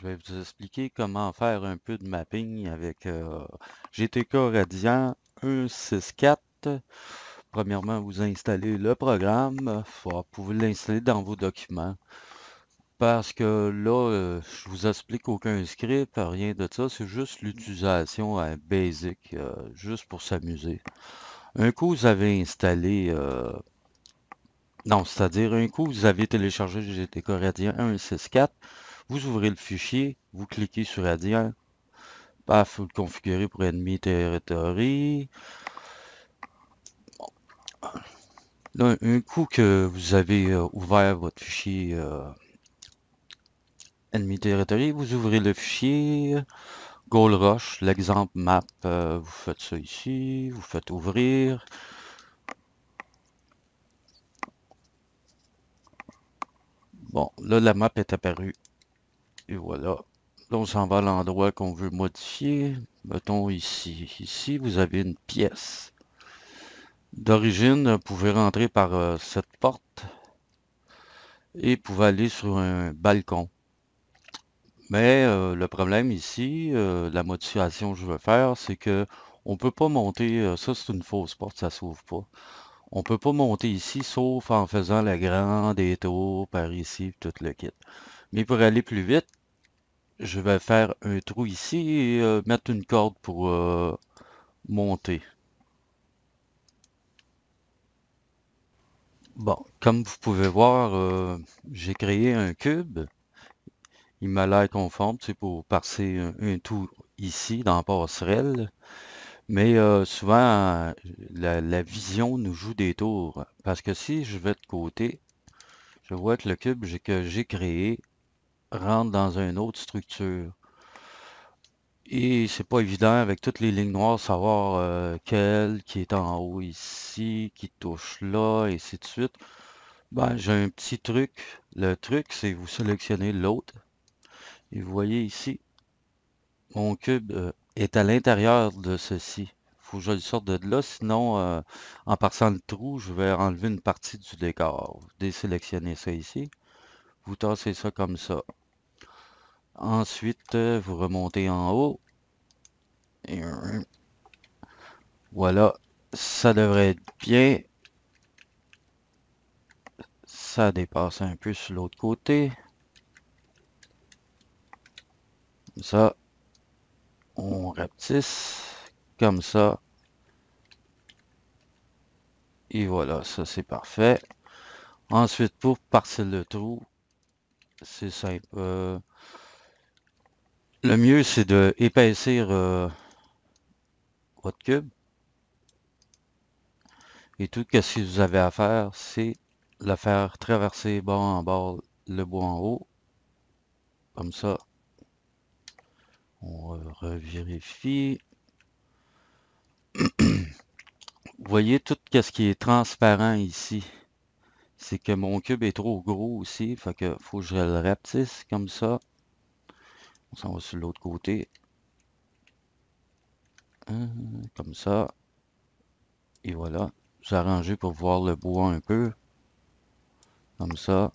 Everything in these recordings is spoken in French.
Je vais vous expliquer comment faire un peu de mapping avec euh, GTK Radiant 1.6.4. Premièrement, vous installez le programme. Vous pouvez l'installer dans vos documents. Parce que là, euh, je vous explique aucun script, rien de ça. C'est juste l'utilisation à euh, basic, juste pour s'amuser. Un coup, vous avez installé... non, c'est-à-dire un coup, vous avez téléchargé GTK Radiant 1.6.4 vous ouvrez le fichier, vous cliquez sur Adir. Paf, vous le configurez pour Ennemi Territory. Là, un coup que vous avez euh, ouvert votre fichier euh, Ennemi Enemy Territory, vous ouvrez le fichier Gold Rush, l'exemple map, euh, vous faites ça ici, vous faites ouvrir. Bon, là la map est apparue et voilà. Là, on s'en va l'endroit qu'on veut modifier. Mettons ici. Ici, vous avez une pièce. D'origine, vous pouvez rentrer par euh, cette porte et vous pouvez aller sur un balcon. Mais euh, le problème ici, euh, la modification que je veux faire, c'est que on peut pas monter, ça c'est une fausse porte, ça s'ouvre pas. On peut pas monter ici sauf en faisant la grande détour par ici, tout le kit. Mais pour aller plus vite, je vais faire un trou ici et euh, mettre une corde pour euh, monter. Bon, comme vous pouvez voir, euh, j'ai créé un cube. Il m'a l'air conforme, c'est pour passer un, tour ici dans la passerelle. Mais souvent, la, la vision nous joue des tours. Parce que si je vais de côté, je vois que le cube que j'ai créé rentre dans une autre structure. Et c'est pas évident avec toutes les lignes noires savoir euh, quelle qui est en haut ici, qui touche là, et ainsi de suite. Ben, j'ai un petit truc. Le truc, c'est vous sélectionnez l'autre. Et vous voyez ici, mon cube euh, est à l'intérieur de ceci. faut que je le sorte de là, sinon, euh, en passant le trou, je vais enlever une partie du décor. Vous désélectionnez ça ici. Vous tassez ça comme ça. Ensuite, euh, vous remontez en haut. Et... Voilà, ça devrait être bien. Ça dépasse un peu sur l'autre côté. Ça, on rapetisse comme ça. Et voilà, ça c'est parfait. Ensuite, pour partir le trou, c'est simple. Euh, le mieux, c'est de épaissir euh, votre cube. Et tout ce que vous avez à faire, c'est le faire traverser bas en bas le bois en haut. Comme ça. On revérifie. Vous voyez tout ce qui est transparent ici. C'est que mon cube est trop gros aussi. Fait que faut que je le rapetisse comme ça. On s'en va sur l'autre côté. Hein, comme ça. Et voilà. Vous arrangez pour voir le bois un peu. Comme ça.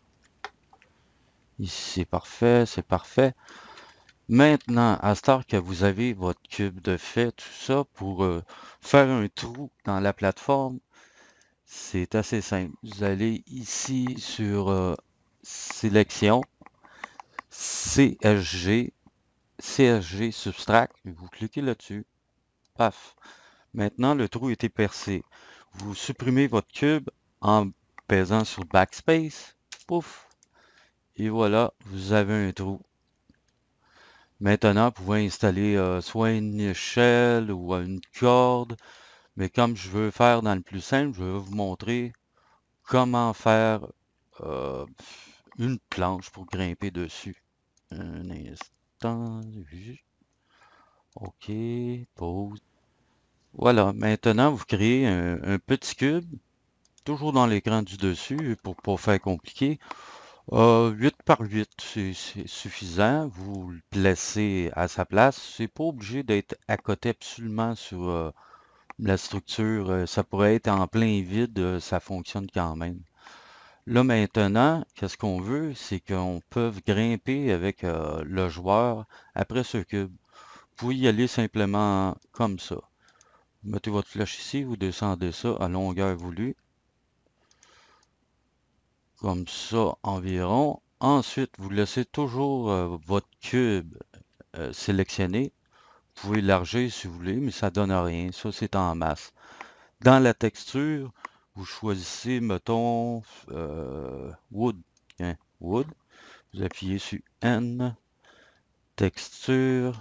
Ici, c'est parfait, c'est parfait. Maintenant, à ce que vous avez votre cube de fait, tout ça, pour euh, faire un trou dans la plateforme, c'est assez simple. Vous allez ici sur euh, Sélection, CSG, CSG Substract. Vous cliquez là-dessus. Paf. Maintenant, le trou était percé. Vous supprimez votre cube en pesant sur Backspace. Pouf. Et voilà, vous avez un trou. Maintenant, vous pouvez installer euh, soit une échelle ou euh, une corde. Mais comme je veux faire dans le plus simple, je vais vous montrer comment faire euh, une planche pour grimper dessus. Un OK, pause. Voilà, maintenant vous créez un, petit cube, toujours dans l'écran du dessus, pour pas faire compliqué. 8 euh, par 8, c'est suffisant. Vous le placez à sa place. C'est pas obligé d'être à côté absolument sur euh, la structure. Euh, ça pourrait être en plein vide, ça fonctionne quand même. Là maintenant, qu'est-ce qu'on veut, c'est qu'on peut grimper avec euh, le joueur après ce cube. Vous pouvez y aller simplement comme ça. Mettez votre flèche ici, vous descendez ça à longueur voulue. Comme ça environ. Ensuite, vous laissez toujours euh, votre cube euh, sélectionné. Vous pouvez larger si vous voulez, mais ça donne rien. Ça, c'est en masse. Dans la texture, vous choisissez, mettons, euh, Wood. Hein, wood. Vous appuyez sur N, texture.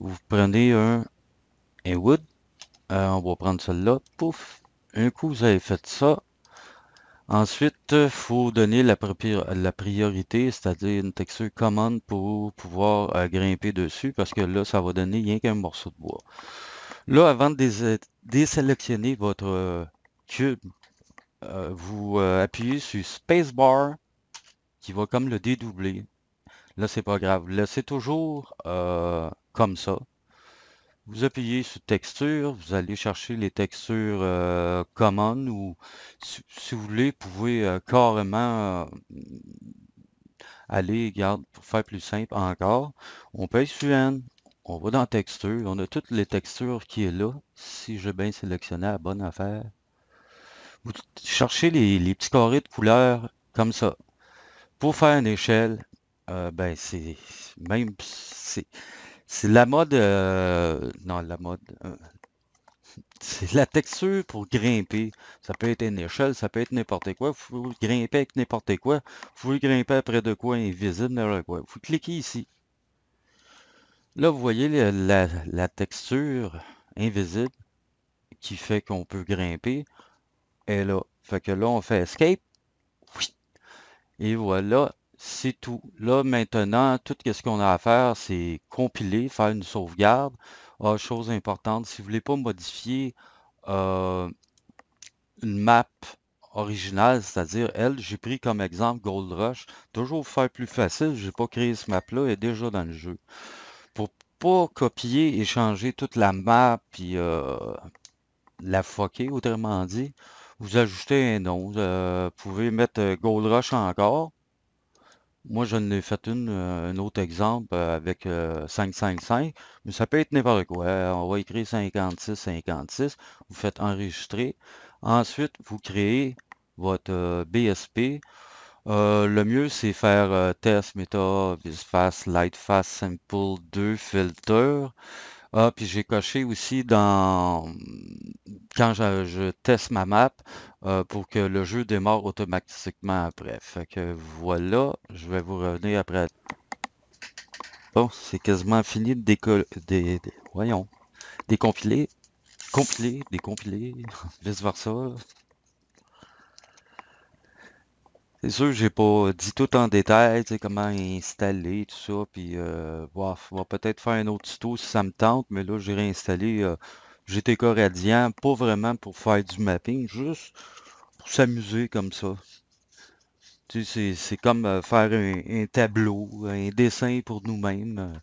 Vous prenez un, Wood. Euh, on va prendre celle-là. Pouf. Un coup, vous avez fait ça. Ensuite, euh, faut donner la, la priorité, c'est-à-dire une texture commande pour pouvoir grimper dessus, parce que là, ça va donner rien qu'un morceau de bois. Là, avant de désélectionner votre euh, cube, euh, vous euh, appuyez sur Spacebar qui va comme le dédoubler. Là, c'est pas grave. c'est toujours comme ça. Vous appuyez sur texture, vous allez chercher les textures euh, communes ou si, vous voulez, vous pouvez carrément aller, garde, pour faire plus simple encore. On paye sur N, on va dans texture. On a toutes les textures qui est là. Si je bien sélectionné la bonne affaire. Vous cherchez les, petits carrés de couleur comme ça. Pour faire une échelle, euh, ben c'est même c'est la mode euh, non la mode euh, c'est la texture pour grimper. Ça peut être une échelle, ça peut être n'importe quoi. Vous grimpez grimper avec n'importe quoi. Vous pouvez grimper près de quoi invisible, quoi. Vous cliquez ici. Là, vous voyez la, texture invisible qui fait qu'on peut grimper Et là. Fait que là, on fait Escape. Et voilà, c'est tout. Là, maintenant, tout ce qu'on a à faire, c'est compiler, faire une sauvegarde. Ah, chose importante, si vous voulez pas modifier euh, une map originale, c'est-à-dire elle, j'ai pris comme exemple Gold Rush. Toujours faire plus facile, j'ai pas créé ce map-là, est déjà dans le jeu copier et changer toute la map puis euh, la foquer, autrement dit. Vous ajoutez un nom. Euh, vous pouvez mettre euh, Gold Rush encore. Moi, je n'ai fait une, un autre exemple avec 555, mais ça peut être n'importe quoi. On va écrire 56, 56. Vous faites enregistrer. Ensuite, vous créez votre BSP. Euh, le mieux, c'est faire euh, test, meta, light fast simple 2, filter. Ah, puis j'ai coché aussi dans quand je, teste ma map euh, pour que le jeu démarre automatiquement après. Fait que voilà, je vais vous revenir après. Bon, c'est quasiment fini de décoller. voyons. Décompiler. Compiler, décompiler, vice versa. C'est sûr, j'ai pas dit tout en détail, comment installer tout ça, puis on euh, va peut-être faire un autre tuto si ça me tente, mais là, j'ai réinstallé euh, GTK Radiant, pas vraiment pour faire du mapping, juste pour s'amuser comme ça. Tu sais, c'est comme euh, faire un, tableau, un dessin pour nous-mêmes.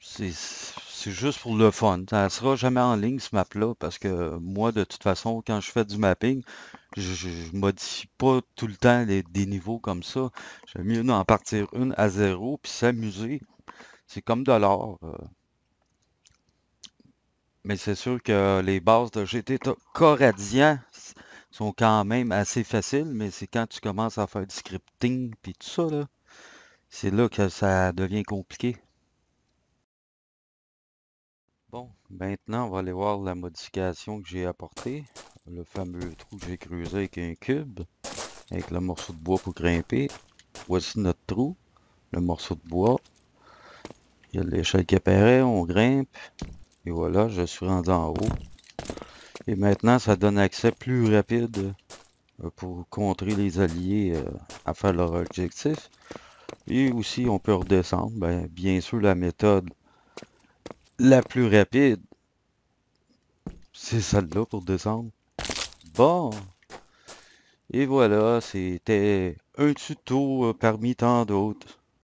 C'est juste pour le fun. Ça sera jamais en ligne, ce map-là, parce que moi, de toute façon, quand je fais du mapping, je, ne modifie pas tout le temps des niveaux comme ça. J'aime mieux en partir une à zéro, puis s'amuser. C'est comme de l'or. Euh. Mais c'est sûr que les bases de GT Coradien sont quand même assez faciles, mais c'est quand tu commences à faire du scripting puis tout ça, c'est là que ça devient compliqué. Bon, maintenant on va aller voir la modification que j'ai apportée. Le fameux trou que j'ai creusé avec un cube, avec le morceau de bois pour grimper. Voici notre trou, le morceau de bois. Il y a l'échelle qui apparaît, on grimpe. Et voilà, je suis rendu en haut. Et maintenant, ça donne accès plus rapide euh, pour contrer les alliés euh, à faire leur objectif. Et aussi, on peut redescendre. Bien, bien sûr, la méthode la plus rapide. C'est celle-là pour descendre. Bon. Et voilà, c'était un tuto euh, parmi tant d'autres.